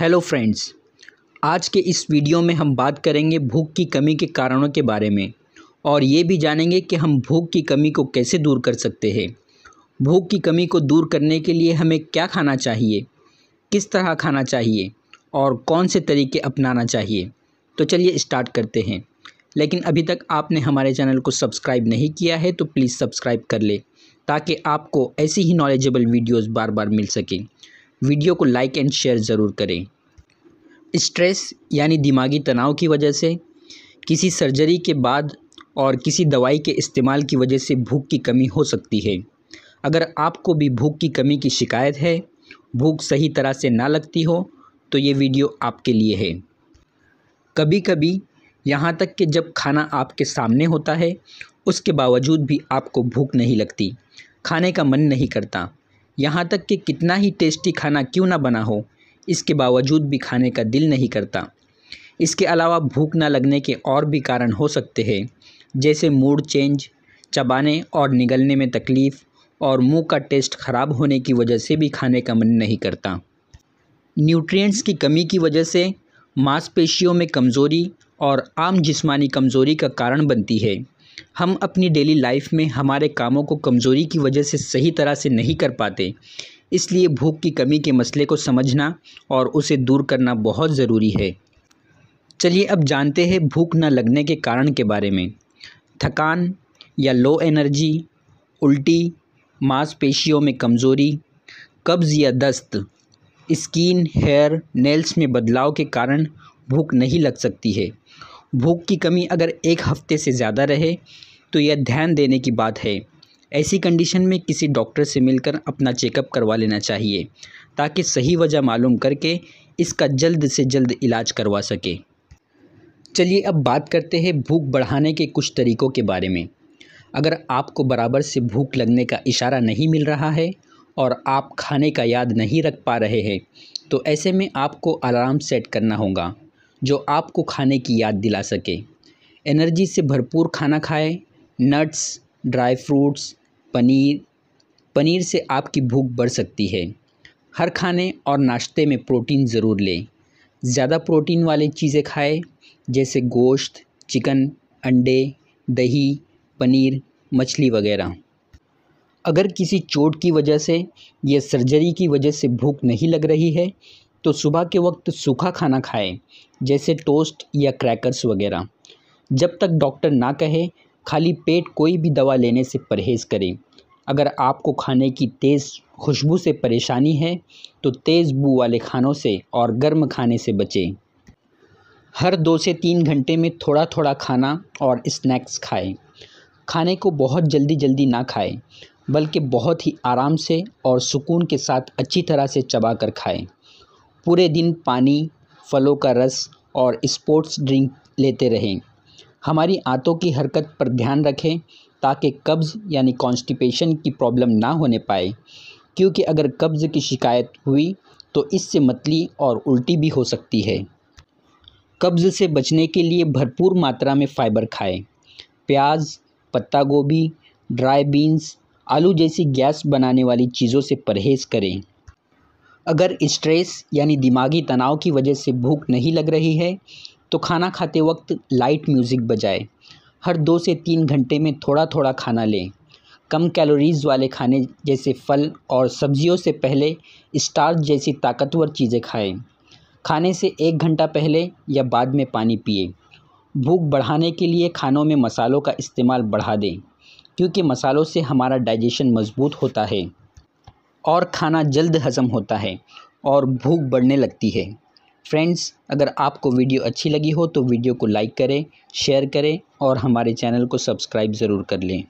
hello friends आज के इस वीडियो में हम बात करेंगे भूख की कमी के कारणों के बारे में और ये भी जानेंगे कि हम भूख की कमी को कैसे दूर कर सकते हैं भूख की कमी को दूर करने के लिए हमें क्या खाना चाहिए किस तरह खाना चाहिए और कौन से तरीके अपनाना चाहिए तो चलिए स्टार्ट करते हैं लेकिन अभी तक आपने हमारे चैनल को सब्सक्राइब नहीं किया है तो प्लीज़ सब्सक्राइब कर ले ताकि आपको ऐसी ही नॉलेजेबल वीडियोज़ बार बार मिल सकें वीडियो को लाइक एंड शेयर ज़रूर करें स्ट्रेस यानी दिमागी तनाव की वजह से किसी सर्जरी के बाद और किसी दवाई के इस्तेमाल की वजह से भूख की कमी हो सकती है अगर आपको भी भूख की कमी की शिकायत है भूख सही तरह से ना लगती हो तो ये वीडियो आपके लिए है कभी कभी यहाँ तक कि जब खाना आपके सामने होता है उसके बावजूद भी आपको भूख नहीं लगती खाने का मन नहीं करता यहाँ तक कि कितना ही टेस्टी खाना क्यों ना बना हो इसके बावजूद भी खाने का दिल नहीं करता इसके अलावा भूख ना लगने के और भी कारण हो सकते हैं जैसे मूड चेंज चबाने और निगलने में तकलीफ़ और मुंह का टेस्ट ख़राब होने की वजह से भी खाने का मन नहीं करता न्यूट्रिएंट्स की कमी की वजह से मांसपेशियों में कमज़ोरी और आम जिस्मानी कमज़ोरी का कारण बनती है हम अपनी डेली लाइफ में हमारे कामों को कमज़ोरी की वजह से सही तरह से नहीं कर पाते इसलिए भूख की कमी के मसले को समझना और उसे दूर करना बहुत ज़रूरी है चलिए अब जानते हैं भूख न लगने के कारण के बारे में थकान या लो एनर्जी उल्टी मांसपेशियों में कमज़ोरी कब्ज़ या दस्त स्किन हेयर नेल्स में बदलाव के कारण भूख नहीं लग सकती है भूख की कमी अगर एक हफ़्ते से ज़्यादा रहे तो यह ध्यान देने की बात है ऐसी कंडीशन में किसी डॉक्टर से मिलकर अपना चेकअप करवा लेना चाहिए ताकि सही वजह मालूम करके इसका जल्द से जल्द इलाज करवा सके चलिए अब बात करते हैं भूख बढ़ाने के कुछ तरीक़ों के बारे में अगर आपको बराबर से भूख लगने का इशारा नहीं मिल रहा है और आप खाने का याद नहीं रख पा रहे हैं तो ऐसे में आपको अलार्म सेट करना होगा जो आपको खाने की याद दिला सके एनर्जी से भरपूर खाना खाएं nuts dry fruits paneer paneer से आपकी भूख बढ़ सकती है हर खाने और नाश्ते में प्रोटीन ज़रूर लें ज़्यादा प्रोटीन वाले चीज़ें खाएं जैसे गोश्त चिकन अंडे दही पनीर मछली वगैरह अगर किसी चोट की वजह से या सर्जरी की वजह से भूख नहीं लग रही है तो सुबह के वक्त सूखा खाना खाएं जैसे टोस्ट या क्रैकर्स वगैरह जब तक डॉक्टर ना कहे खाली पेट कोई भी दवा लेने से परहेज़ करें अगर आपको खाने की तेज़ खुशबू से परेशानी है तो तेज़ बू वाले खानों से और गर्म खाने से बचें हर दो से तीन घंटे में थोड़ा थोड़ा खाना और स्नैक्स खाएं खाने को बहुत जल्दी जल्दी ना खाएं बल्कि बहुत ही आराम से और सुकून के साथ अच्छी तरह से चबा कर खाएँ पूरे दिन पानी फलों का रस और स्पोर्ट्स ड्रिंक लेते रहें हमारी आंतों की हरकत पर ध्यान रखें ताकि कब्ज़ यानी कॉन्स्टिपेशन की प्रॉब्लम ना होने पाए क्योंकि अगर कब्ज़ की शिकायत हुई तो इससे मतली और उल्टी भी हो सकती है कब्ज़ से बचने के लिए भरपूर मात्रा में फ़ाइबर खाएं प्याज पत्ता गोभी ड्राई बीन्स आलू जैसी गैस बनाने वाली चीज़ों से परहेज़ करें अगर स्ट्रेस यानी दिमागी तनाव की वजह से भूख नहीं लग रही है तो खाना खाते वक्त लाइट म्यूज़िक बजाए हर दो से तीन घंटे में थोड़ा थोड़ा खाना लें कम कैलोरीज़ वाले खाने जैसे फल और सब्जियों से पहले स्टार्च जैसी ताकतवर चीज़ें खाएं खाने से एक घंटा पहले या बाद में पानी पिए भूख बढ़ाने के लिए खानों में मसालों का इस्तेमाल बढ़ा दें क्योंकि मसालों से हमारा डाइजेशन मज़बूत होता है और खाना जल्द हज़म होता है और भूख बढ़ने लगती है फ्रेंड्स अगर आपको वीडियो अच्छी लगी हो तो वीडियो को लाइक करें शेयर करें और हमारे चैनल को सब्सक्राइब ज़रूर कर लें